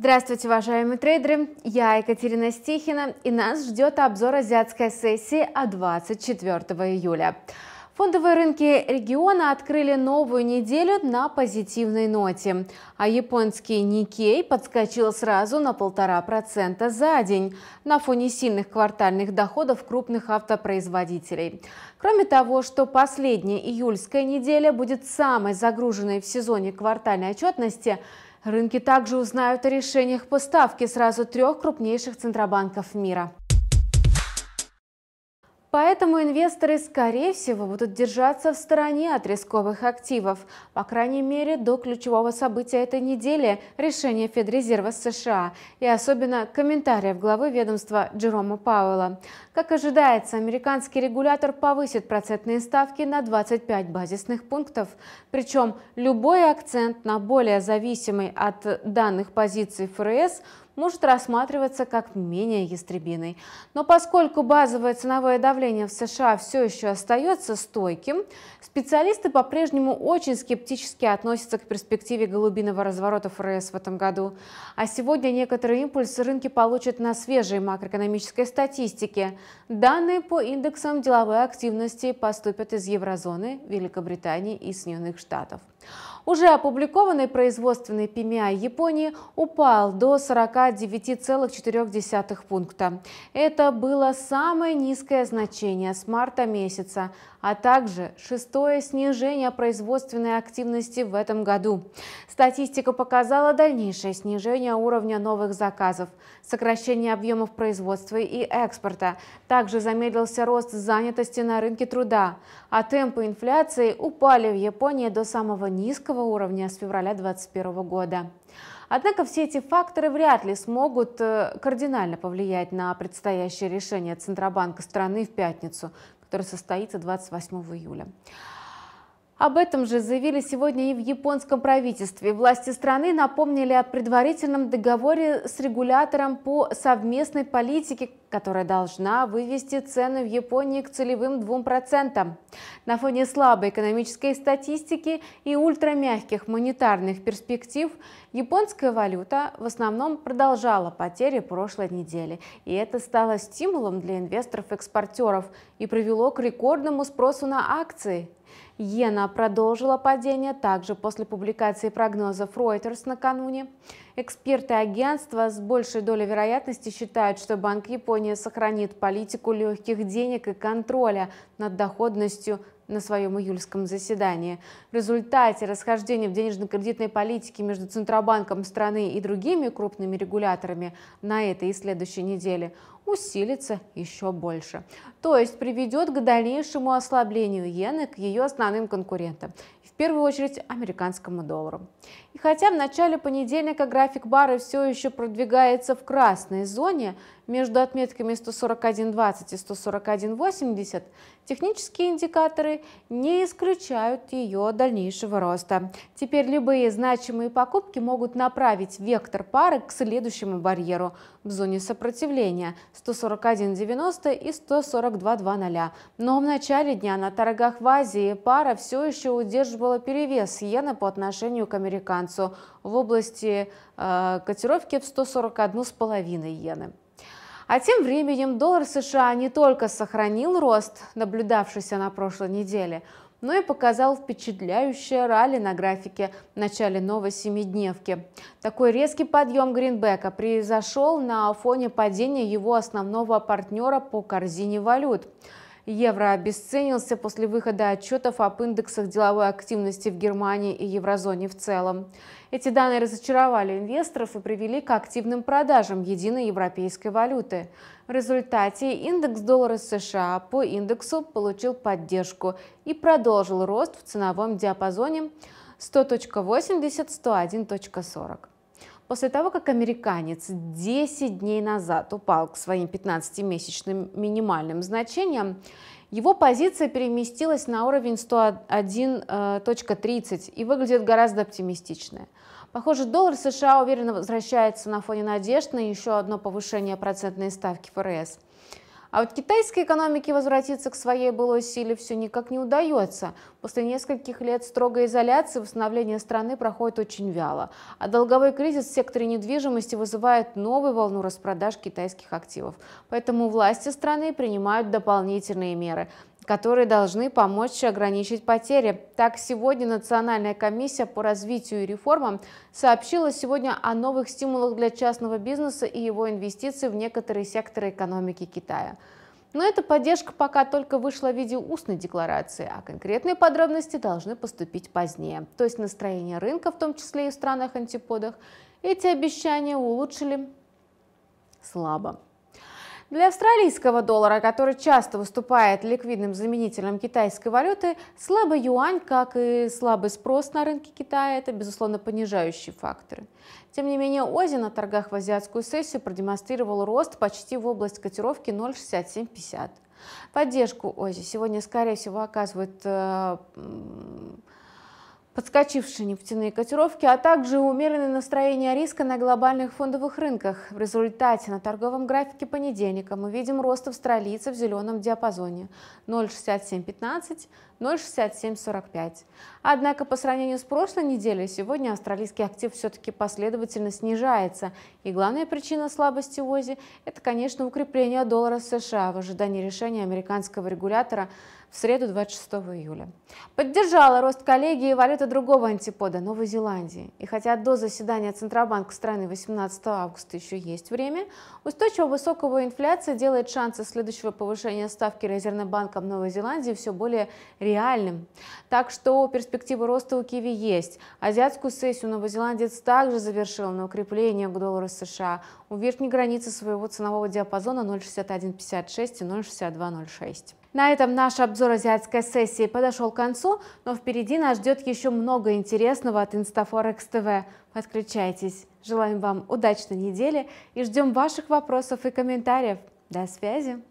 Здравствуйте, уважаемые трейдеры! Я Екатерина Стихина, и нас ждет обзор азиатской сессии от 24 июля. Фондовые рынки региона открыли новую неделю на позитивной ноте, а японский Никей подскочил сразу на полтора процента за день на фоне сильных квартальных доходов крупных автопроизводителей. Кроме того, что последняя июльская неделя будет самой загруженной в сезоне квартальной отчетности, рынки также узнают о решениях поставки сразу трех крупнейших центробанков мира. Поэтому инвесторы, скорее всего, будут держаться в стороне от рисковых активов. По крайней мере, до ключевого события этой недели – решения Федрезерва США и особенно комментариев главы ведомства Джерома Пауэлла. Как ожидается, американский регулятор повысит процентные ставки на 25 базисных пунктов. Причем любой акцент на более зависимый от данных позиций ФРС – может рассматриваться как менее ястребиной. Но поскольку базовое ценовое давление в США все еще остается стойким, специалисты по-прежнему очень скептически относятся к перспективе голубиного разворота ФРС в этом году. А сегодня некоторые импульсы рынки получат на свежей макроэкономической статистике. Данные по индексам деловой активности поступят из еврозоны, Великобритании и Соединенных Штатов. Уже опубликованный производственный PMI Японии упал до 49,4 пункта. Это было самое низкое значение с марта месяца, а также шестое снижение производственной активности в этом году. Статистика показала дальнейшее снижение уровня новых заказов, сокращение объемов производства и экспорта. Также замедлился рост занятости на рынке труда, а темпы инфляции упали в Японии до самого низкого уровня с февраля 2021 года. Однако все эти факторы вряд ли смогут э, кардинально повлиять на предстоящее решение Центробанка страны в пятницу, которое состоится 28 июля. Об этом же заявили сегодня и в японском правительстве. Власти страны напомнили о предварительном договоре с регулятором по совместной политике которая должна вывести цены в Японии к целевым 2%. На фоне слабой экономической статистики и ультрамягких монетарных перспектив японская валюта в основном продолжала потери прошлой недели. И это стало стимулом для инвесторов-экспортеров и привело к рекордному спросу на акции. Иена продолжила падение также после публикации прогнозов Reuters накануне. Эксперты агентства с большей долей вероятности считают, что Банк Японии Япония сохранит политику легких денег и контроля над доходностью на своем июльском заседании. В результате расхождения в денежно-кредитной политике между Центробанком страны и другими крупными регуляторами на этой и следующей неделе усилится еще больше. То есть приведет к дальнейшему ослаблению иены к ее основным конкурентам, в первую очередь американскому доллару. И хотя в начале понедельника график бары все еще продвигается в красной зоне между отметками 141.20 и 141.80, технические индикаторы не исключают ее дальнейшего роста. Теперь любые значимые покупки могут направить вектор пары к следующему барьеру в зоне сопротивления – 141.90 и 142.00. Но в начале дня на торгах в Азии пара все еще удерживала перевес иены по отношению к американцу в области э, котировки в 141,5 иены. А тем временем доллар США не только сохранил рост, наблюдавшийся на прошлой неделе, но ну и показал впечатляющее ралли на графике в начале новой семидневки. Такой резкий подъем Гринбека произошел на фоне падения его основного партнера по корзине валют. Евро обесценился после выхода отчетов об индексах деловой активности в Германии и еврозоне в целом. Эти данные разочаровали инвесторов и привели к активным продажам единой европейской валюты. В результате индекс доллара США по индексу получил поддержку и продолжил рост в ценовом диапазоне 100.80-101.40 после того, как американец 10 дней назад упал к своим 15-месячным минимальным значениям, его позиция переместилась на уровень 101.30 э, и выглядит гораздо оптимистичнее. Похоже, доллар США уверенно возвращается на фоне надежд на еще одно повышение процентной ставки ФРС – а вот китайской экономике возвратиться к своей былой силе все никак не удается. После нескольких лет строгой изоляции восстановление страны проходит очень вяло, а долговой кризис в секторе недвижимости вызывает новую волну распродаж китайских активов. Поэтому власти страны принимают дополнительные меры – которые должны помочь ограничить потери. Так, сегодня Национальная комиссия по развитию и реформам сообщила сегодня о новых стимулах для частного бизнеса и его инвестиций в некоторые секторы экономики Китая. Но эта поддержка пока только вышла в виде устной декларации, а конкретные подробности должны поступить позднее. То есть настроение рынка, в том числе и в странах-антиподах, эти обещания улучшили слабо. Для австралийского доллара, который часто выступает ликвидным заменителем китайской валюты, слабый юань, как и слабый спрос на рынке Китая, это, безусловно, понижающие факторы. Тем не менее, ОЗИ на торгах в азиатскую сессию продемонстрировал рост почти в область котировки 0,6750. Поддержку ОЗИ сегодня, скорее всего, оказывает э, подскочившие нефтяные котировки, а также умеренное настроение риска на глобальных фондовых рынках. В результате на торговом графике понедельника мы видим рост австралийца в зеленом диапазоне 0,6715, 0,6745. Однако по сравнению с прошлой неделей, сегодня австралийский актив все-таки последовательно снижается. И главная причина слабости ОЗИ – это, конечно, укрепление доллара США в ожидании решения американского регулятора – в среду 26 июля. Поддержала рост коллегии валюта другого антипода – Новой Зеландии. И хотя до заседания Центробанка страны 18 августа еще есть время, устойчиво высокого инфляция делает шансы следующего повышения ставки Резервным банком Новой Зеландии все более реальным. Так что перспективы роста у Киви есть. Азиатскую сессию новозеландец также завершил на укрепление к доллару США у верхней границы своего ценового диапазона 0,6156 и 0,6206. На этом наш обзор азиатской сессии подошел к концу, но впереди нас ждет еще много интересного от Инстафорекс ТВ. Подключайтесь. Желаем вам удачной недели и ждем ваших вопросов и комментариев. До связи!